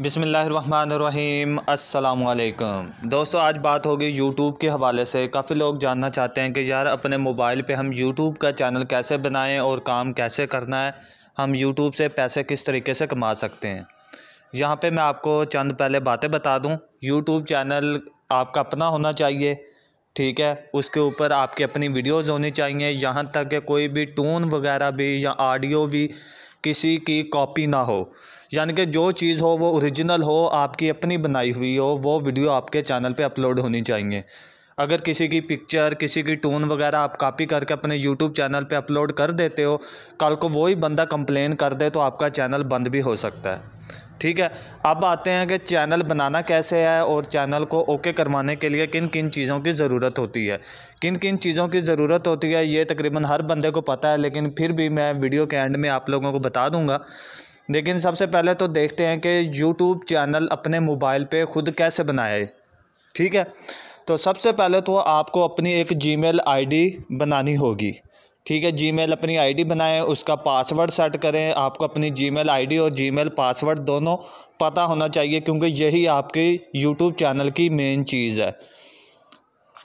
बिसमीम अल्लाम दोस्तों आज बात होगी यूट्यूब के हवाले से काफ़ी लोग जानना चाहते हैं कि यार अपने मोबाइल पे हम यूट्यूब का चैनल कैसे बनाएं और काम कैसे करना है हम यूट्यूब से पैसे किस तरीके से कमा सकते हैं यहाँ पे मैं आपको चंद पहले बातें बता दूँ यूट्यूब चैनल आपका अपना होना चाहिए ठीक है उसके ऊपर आपकी अपनी वीडियोज़ होनी चाहिए यहाँ तक कि कोई भी टून वगैरह भी या ऑडियो भी किसी की कॉपी ना हो यानी कि जो चीज़ हो वो ओरिजिनल हो आपकी अपनी बनाई हुई हो वो वीडियो आपके चैनल पे अपलोड होनी चाहिए अगर किसी की पिक्चर किसी की टून वगैरह आप कॉपी करके अपने यूट्यूब चैनल पे अपलोड कर देते हो कल को वही बंदा कंप्लेन कर दे तो आपका चैनल बंद भी हो सकता है ठीक है अब आते हैं कि चैनल बनाना कैसे है और चैनल को ओके करवाने के लिए किन किन चीज़ों की ज़रूरत होती है किन किन चीज़ों की ज़रूरत होती है ये तकरीबन हर बंदे को पता है लेकिन फिर भी मैं वीडियो के एंड में आप लोगों को बता दूँगा लेकिन सबसे पहले तो देखते हैं कि यूट्यूब चैनल अपने मोबाइल पर खुद कैसे बनाए ठीक है तो सबसे पहले तो आपको अपनी एक जी मेल बनानी होगी ठीक है जीमेल अपनी आईडी बनाएं उसका पासवर्ड सेट करें आपको अपनी जीमेल आईडी और जीमेल पासवर्ड दोनों पता होना चाहिए क्योंकि यही आपके यूट्यूब चैनल की मेन चीज़ है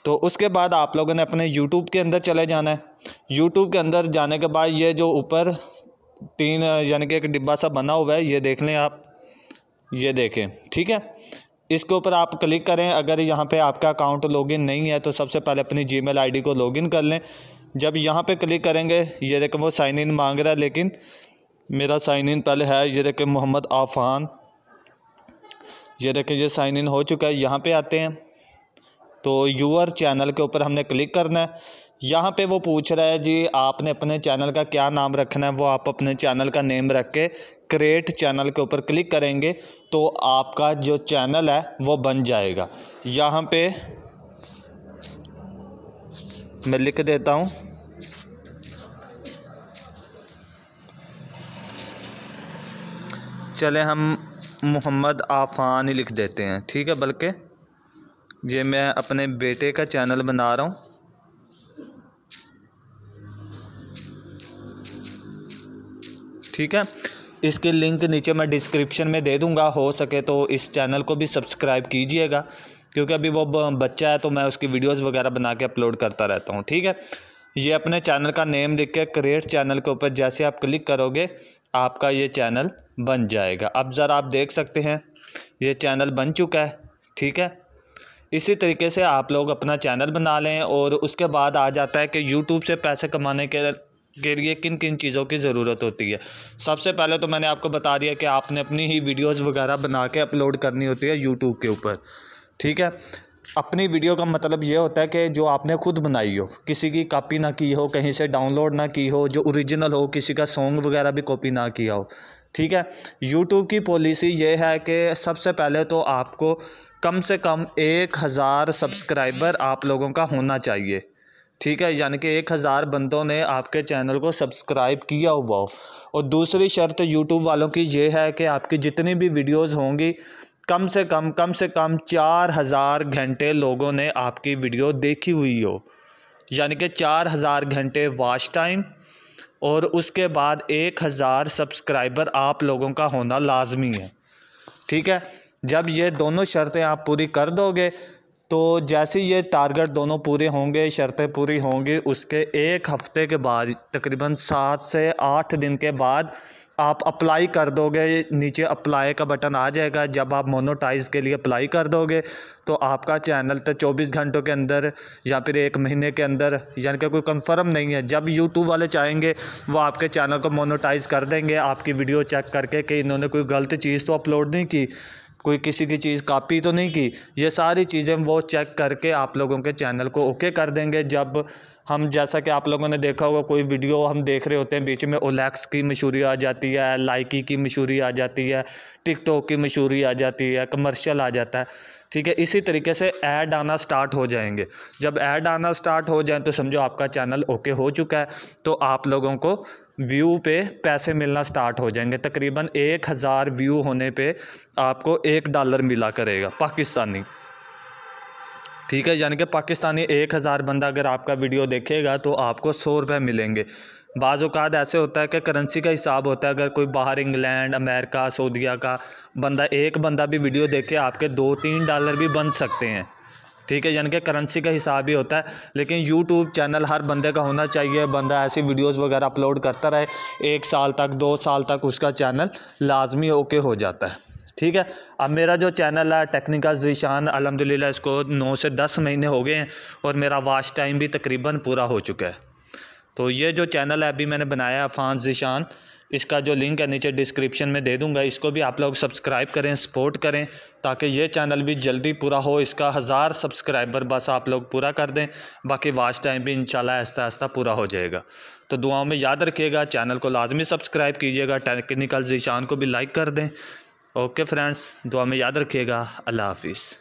तो उसके बाद आप लोगों ने अपने यूट्यूब के अंदर चले जाना है यूट्यूब के अंदर जाने के बाद ये जो ऊपर तीन यानी कि एक डिब्बा सा बना हुआ है ये देख लें आप ये देखें ठीक है इसके ऊपर आप क्लिक करें अगर यहाँ पे आपका अकाउंट लॉगिन नहीं है तो सबसे पहले अपनी जीमेल आईडी को लॉगिन कर लें जब यहाँ पे क्लिक करेंगे ये देखें वो साइन इन मांग रहा है लेकिन मेरा साइन इन पहले है ये देखें मोहम्मद आफान ये देखें ये साइन इन हो चुका है यहाँ पे आते हैं तो यूअर चैनल के ऊपर हमने क्लिक करना है यहाँ पे वो पूछ रहा है जी आपने अपने चैनल का क्या नाम रखना है वो आप अपने चैनल का नेम रख के क्रिएट चैनल के ऊपर क्लिक करेंगे तो आपका जो चैनल है वो बन जाएगा यहाँ पे मैं लिख देता हूँ चले हम मोहम्मद आफान ही लिख देते हैं ठीक है बल्कि ये मैं अपने बेटे का चैनल बना रहा हूँ ठीक है इसके लिंक नीचे मैं डिस्क्रिप्शन में दे दूंगा हो सके तो इस चैनल को भी सब्सक्राइब कीजिएगा क्योंकि अभी वो बच्चा है तो मैं उसकी वीडियोज़ वगैरह बना के अपलोड करता रहता हूँ ठीक है ये अपने चैनल का नेम लिख के क्रिएट चैनल के ऊपर जैसे आप क्लिक करोगे आपका ये चैनल बन जाएगा अब ज़रा आप देख सकते हैं ये चैनल बन चुका है ठीक है इसी तरीके से आप लोग अपना चैनल बना लें और उसके बाद आ जाता है कि यूट्यूब से पैसे कमाने के के लिए किन किन चीज़ों की ज़रूरत होती है सबसे पहले तो मैंने आपको बता दिया कि आपने अपनी ही वीडियोज़ वगैरह बना के अपलोड करनी होती है यूट्यूब के ऊपर ठीक है अपनी वीडियो का मतलब ये होता है कि जो आपने खुद बनाई हो किसी की कॉपी ना की हो कहीं से डाउनलोड ना की हो जो ओरिजिनल हो किसी का सॉन्ग वगैरह भी कॉपी ना किया हो ठीक है यूट्यूब की पॉलिसी ये है कि सबसे पहले तो आपको कम से कम एक हज़ार सब्सक्राइबर आप लोगों का होना चाहिए ठीक है यानी कि एक हज़ार बंदों ने आपके चैनल को सब्सक्राइब किया हुआ हो और दूसरी शर्त यूट्यूब वालों की ये है कि आपकी जितनी भी वीडियोज़ होंगी कम से कम कम से कम चार हज़ार घंटे लोगों ने आपकी वीडियो देखी हुई हो यानी कि चार हज़ार घंटे वॉच टाइम और उसके बाद एक हज़ार सब्सक्राइबर आप लोगों का होना लाजमी है ठीक है जब ये दोनों शर्तें आप पूरी कर दोगे तो जैसे ये टारगेट दोनों पूरे होंगे शर्तें पूरी होंगी उसके एक हफ़्ते के बाद तकरीबन सात से आठ दिन के बाद आप अप्लाई कर दोगे नीचे अप्लाई का बटन आ जाएगा जब आप मोनोटाइज के लिए अप्लाई कर दोगे तो आपका चैनल तो 24 घंटों के अंदर या फिर एक महीने के अंदर यानी कि कोई कंफर्म नहीं है जब यूट्यूब वाले चाहेंगे वो आपके चैनल को मोनोटाइज कर देंगे आपकी वीडियो चेक करके कि इन्होंने कोई गलत चीज़ तो अपलोड नहीं की कोई किसी की चीज़ कॉपी तो नहीं की ये सारी चीज़ें वो चेक करके आप लोगों के चैनल को ओके कर देंगे जब हम जैसा कि आप लोगों ने देखा होगा कोई वीडियो हम देख रहे होते हैं बीच में ओलैक्स की मशहूरी आ जाती है लाइकी की मशहूरी आ जाती है टिकटॉक की मशहूरी आ जाती है कमर्शियल आ जाता है ठीक है इसी तरीके से ऐड आना स्टार्ट हो जाएंगे जब ऐड आना स्टार्ट हो जाए तो समझो आपका चैनल ओके हो चुका है तो आप लोगों को व्यू पे पैसे मिलना स्टार्ट हो जाएंगे तकरीबन एक हज़ार व्यू होने पे आपको एक डॉलर मिला करेगा पाकिस्तानी ठीक है यानी कि पाकिस्तानी एक हज़ार बंदा अगर आपका वीडियो देखेगा तो आपको सौ रुपये मिलेंगे अवत ऐसे होता है कि करेंसी का हिसाब होता है अगर कोई बाहर इंग्लैंड अमेरिका सऊदिया का बंदा एक बंदा भी वीडियो देखे आपके दो तीन डॉलर भी बन सकते हैं ठीक है यानी कि करेंसी का हिसाब ही होता है लेकिन यूट्यूब चैनल हर बंदे का होना चाहिए बंदा ऐसी वीडियोस वगैरह अपलोड करता रहे एक साल तक दो साल तक उसका चैनल लाजमी ओके हो जाता है ठीक है अब मेरा जो चैनल है टेक्निकल जीशान अलहमदिल्ला इसको नौ से दस महीने हो गए हैं और मेरा वाच टाइम भी तकरीबन पूरा हो चुका है तो ये जो चैनल है अभी मैंने बनाया अफान जीशान इसका जो लिंक है नीचे डिस्क्रिप्शन में दे दूंगा इसको भी आप लोग सब्सक्राइब करें सपोर्ट करें ताकि ये चैनल भी जल्दी पूरा हो इसका हज़ार सब्सक्राइबर बस आप लोग पूरा कर दें बाकी वाच टाइम भी इंशाल्लाह आहिस्ता आहिस्ता पूरा हो जाएगा तो दुआओं में याद रखिएगा चैनल को लाजमी सब्सक्राइब कीजिएगा टेक्निकल जीशान को भी लाइक कर दें ओके फ्रेंड्स दुआ में याद रखिएगा अल्लाह हाफिज़